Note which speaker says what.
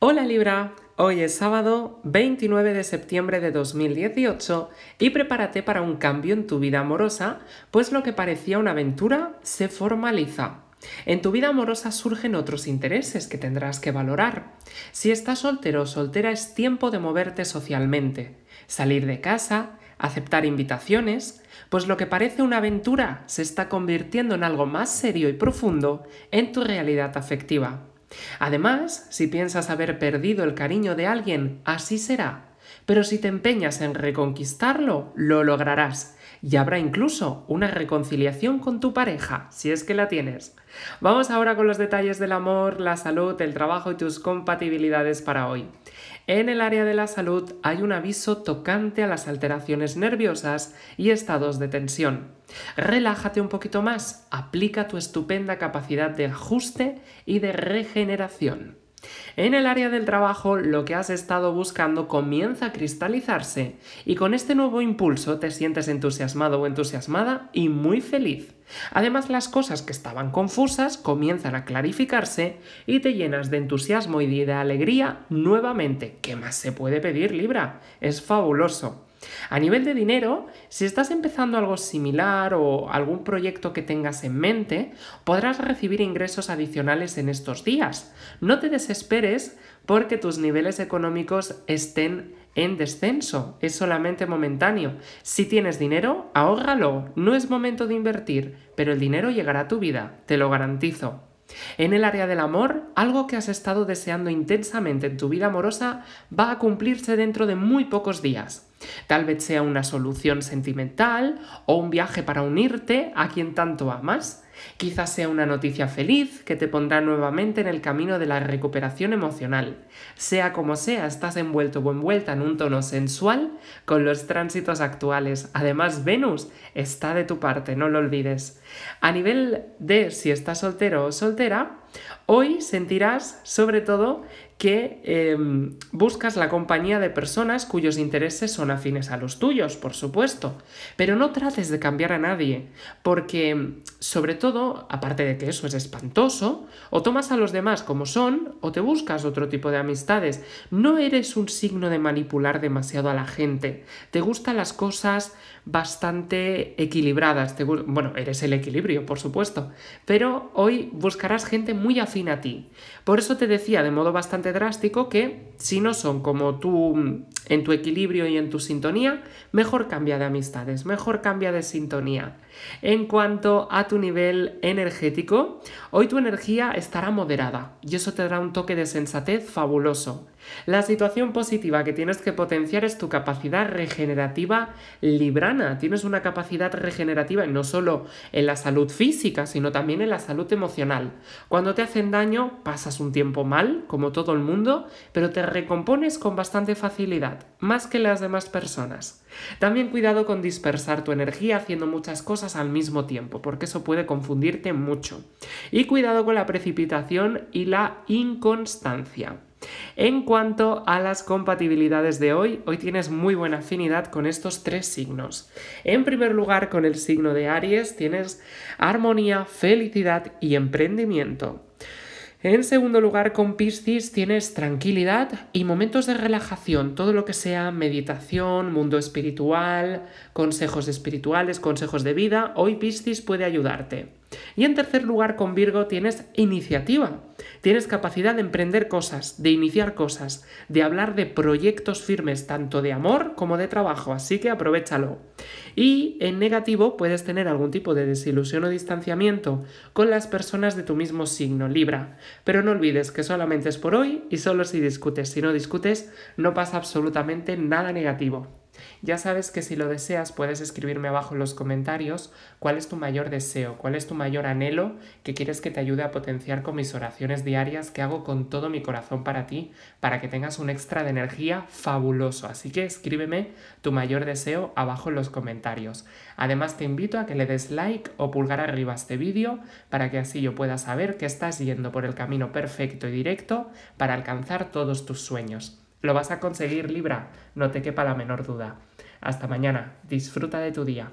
Speaker 1: Hola Libra, hoy es sábado 29 de septiembre de 2018 y prepárate para un cambio en tu vida amorosa, pues lo que parecía una aventura se formaliza. En tu vida amorosa surgen otros intereses que tendrás que valorar. Si estás soltero o soltera es tiempo de moverte socialmente, salir de casa, aceptar invitaciones, pues lo que parece una aventura se está convirtiendo en algo más serio y profundo en tu realidad afectiva. Además, si piensas haber perdido el cariño de alguien, así será. Pero si te empeñas en reconquistarlo, lo lograrás y habrá incluso una reconciliación con tu pareja, si es que la tienes. Vamos ahora con los detalles del amor, la salud, el trabajo y tus compatibilidades para hoy. En el área de la salud hay un aviso tocante a las alteraciones nerviosas y estados de tensión. Relájate un poquito más, aplica tu estupenda capacidad de ajuste y de regeneración. En el área del trabajo, lo que has estado buscando comienza a cristalizarse y con este nuevo impulso te sientes entusiasmado o entusiasmada y muy feliz. Además, las cosas que estaban confusas comienzan a clarificarse y te llenas de entusiasmo y de alegría nuevamente. ¿Qué más se puede pedir, Libra? Es fabuloso. A nivel de dinero, si estás empezando algo similar o algún proyecto que tengas en mente, podrás recibir ingresos adicionales en estos días. No te desesperes porque tus niveles económicos estén en descenso, es solamente momentáneo. Si tienes dinero, ahórralo, no es momento de invertir, pero el dinero llegará a tu vida, te lo garantizo. En el área del amor, algo que has estado deseando intensamente en tu vida amorosa va a cumplirse dentro de muy pocos días. Tal vez sea una solución sentimental o un viaje para unirte a quien tanto amas. Quizás sea una noticia feliz que te pondrá nuevamente en el camino de la recuperación emocional. Sea como sea, estás envuelto o envuelta en un tono sensual con los tránsitos actuales. Además, Venus está de tu parte, no lo olvides. A nivel de si estás soltero o soltera, Hoy sentirás, sobre todo, que em, buscas la compañía de personas cuyos intereses son afines a los tuyos, por supuesto. Pero no trates de cambiar a nadie, porque, em, sobre todo, aparte de que eso es espantoso, o tomas a los demás como son, o te buscas otro tipo de amistades. No eres un signo de manipular demasiado a la gente. Te gustan las cosas bastante equilibradas. bueno, eres el equilibrio, por supuesto. Pero hoy buscarás gente muy afín a ti. Por eso te decía de modo bastante drástico que si no son como tú en tu equilibrio y en tu sintonía, mejor cambia de amistades, mejor cambia de sintonía. En cuanto a tu nivel energético, hoy tu energía estará moderada y eso te dará un toque de sensatez fabuloso. La situación positiva que tienes que potenciar es tu capacidad regenerativa librana. Tienes una capacidad regenerativa no solo en la salud física, sino también en la salud emocional. Cuando te hacen daño, pasas un tiempo mal, como todo el mundo, pero te recompones con bastante facilidad más que las demás personas. También cuidado con dispersar tu energía haciendo muchas cosas al mismo tiempo, porque eso puede confundirte mucho. Y cuidado con la precipitación y la inconstancia. En cuanto a las compatibilidades de hoy, hoy tienes muy buena afinidad con estos tres signos. En primer lugar, con el signo de Aries tienes armonía, felicidad y emprendimiento. En segundo lugar, con Piscis tienes tranquilidad y momentos de relajación, todo lo que sea meditación, mundo espiritual, consejos espirituales, consejos de vida, hoy Piscis puede ayudarte. Y en tercer lugar, con Virgo tienes iniciativa. Tienes capacidad de emprender cosas, de iniciar cosas, de hablar de proyectos firmes, tanto de amor como de trabajo, así que aprovéchalo. Y en negativo puedes tener algún tipo de desilusión o distanciamiento con las personas de tu mismo signo, Libra. Pero no olvides que solamente es por hoy y solo si discutes. Si no discutes, no pasa absolutamente nada negativo. Ya sabes que si lo deseas puedes escribirme abajo en los comentarios cuál es tu mayor deseo, cuál es tu mayor anhelo que quieres que te ayude a potenciar con mis oraciones diarias que hago con todo mi corazón para ti, para que tengas un extra de energía fabuloso. Así que escríbeme tu mayor deseo abajo en los comentarios. Además te invito a que le des like o pulgar arriba a este vídeo para que así yo pueda saber que estás yendo por el camino perfecto y directo para alcanzar todos tus sueños. Lo vas a conseguir Libra, no te quepa la menor duda. Hasta mañana, disfruta de tu día.